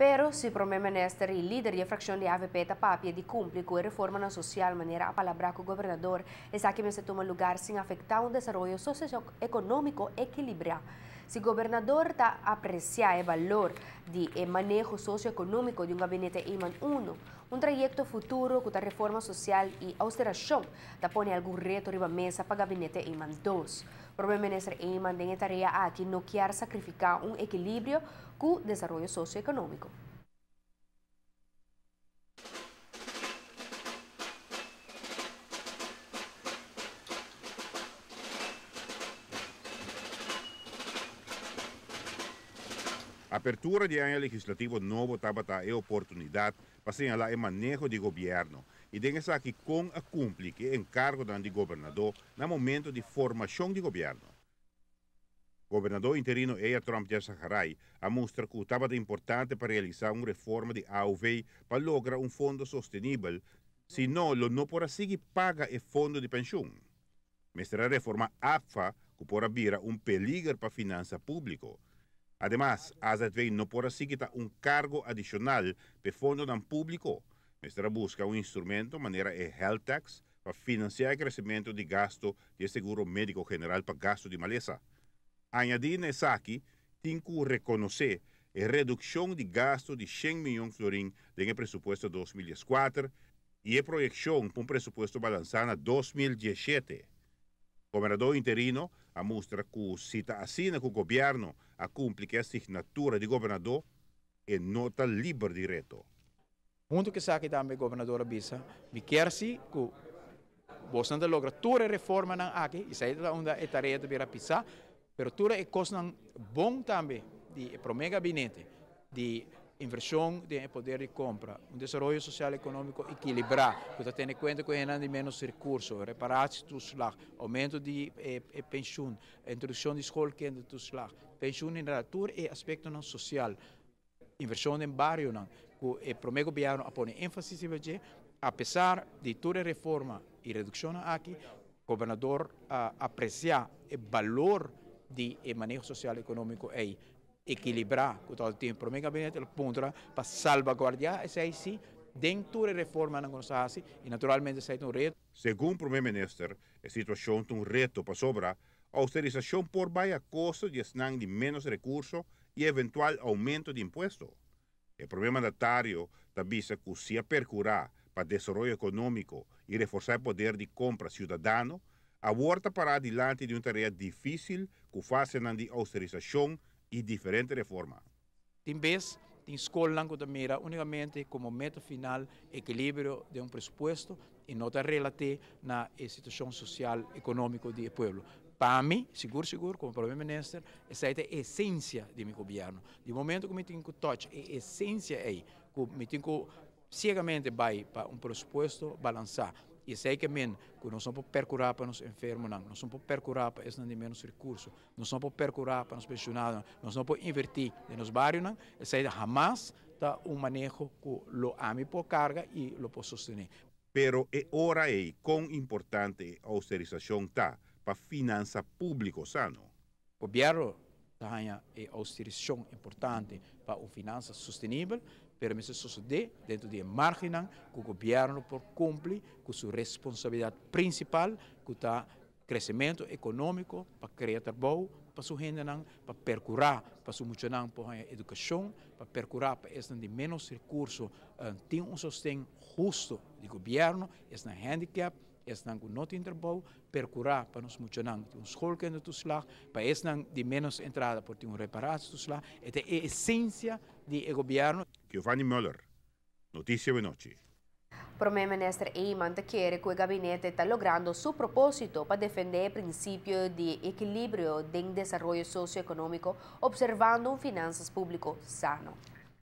Pero si ministro este y líder de fracción de AVP Tapapia de cumplir con reforma na social manera a palabra con gobernador, es aquí que se toma lugar sin afectar un desarrollo socioeconómico equilibrado. Si el gobernador ta aprecia el valor de eh, manejo socioeconómico de un gabinete IMAN 1, un trayecto futuro con reforma social y austeración da pone algún reto arriba mesa para el gabinete IMAN 2. El primer IMAN tiene tarea aquí no quiere sacrificar un equilibrio con desarrollo socioeconómico. A Apertura de ano legislativo novo Tabata é oportunidade para señalar o manejo de governo e densa que com a cumpre que encargo do de governador no momento de formação de governo. Governador interino Eia Trump de Saharai mostra que o Tabata é importante para realizar uma reforma de AUV para lograr um fundo sostenível, senão ele não por assim paga o fundo de pensão. a reforma AFA, que por abrir um perigo para a finança pública, Además, AZV no porasiguita un cargo adicional de fondo dan público. Nuestra busca un instrumento manera e health tax para financiar el crecimiento de gasto de seguro médico general para gasto de maleza. Añadir aquí, tinco reconocer a redução de gasto de 100 milhões de florins no presupuesto 2014 e a projeção para um presupuesto balançado 2017. governador interino a mostra que cita assina que o governo a cumprir a assinatura de governador e nota livre direto. Muito que sabe também governador Abissa, me quer se que você não logra toda a reforma não aqui, isso aí é uma tarefa de Birapissa, mas toda a coisa bom também, de, para o meu gabinete, de inversão de poder de compra, um desenvolvimento social e econômico equilibrado, que tendo em conta que ainda menos recursos, reparação do slag, aumento de eh, pensão, introdução de escolha do slag, pensão em natura e aspecto não social, inversão em barrio, que o primeiro governo põe ênfase sobre apesar de toda a reforma e redução aqui, o governador ah, aprecia o valor de manejo social e econômico aí equilibrar todo o tempo. para o meu gabinete, o ponto para salvaguardar essa aí sim, dentro da reforma na se e naturalmente isso é um reto. Segundo o primeiro-ministro, a situação é um reto para sobra, a austerização por baixo a de SNAN de menos recursos e eventual aumento de impostos. O problema mandatário também se cusia percurar para desenvolvimento econômico e reforçar o poder de compra cidadano, a volta para adiante de uma tarefa difícil que faz a austerização e diferentes reformas. Timbes tem escola que mira unicamente como meta final equilíbrio de um pressuposto e não está relativo na situação social e econômica do povo. Para mim, seguro, seguro, como primeiro-ministro, essa é a essência de meu governo. De momento que eu tenho que touch, a essência é que eu tenho que cegamente vai para um pressuposto balançar. E sei men, que não são para percurar para nos enfermos, não. Não são para percurar para esses menos recursos. Não são para percurar para nos pensionados, não. são para invertir nos bairros, não. Isso jamais está um manejo que o ami por carga e lo pode sostener. Pero é hora aí quão importante a austerização está para a finança pública sano. O Biarro tem eh, a austerização importante para a finança sustentável, permisos de, dentro de margem que o governo por cumpre com sua responsabilidade principal, que está crescimento econômico para criar trabalho, para su gente nan, para percurar para su mucho nan por educación, para percurar para es de menos recursos, uh, tiene un sostén justo de gobierno, es un handicap, es não un not interbouw, percurar para nos mucho nan un schoolkindertoeslag, para es não de menos entrada por un reparatietoeslag. é a essência de governo. Giovanni Müller, notícia de noite. Premierminister Eamon quer que o gabinete está logrando seu propósito para defender o princípio de equilíbrio do desenvolvimento socioeconômico, observando um finanças público sano.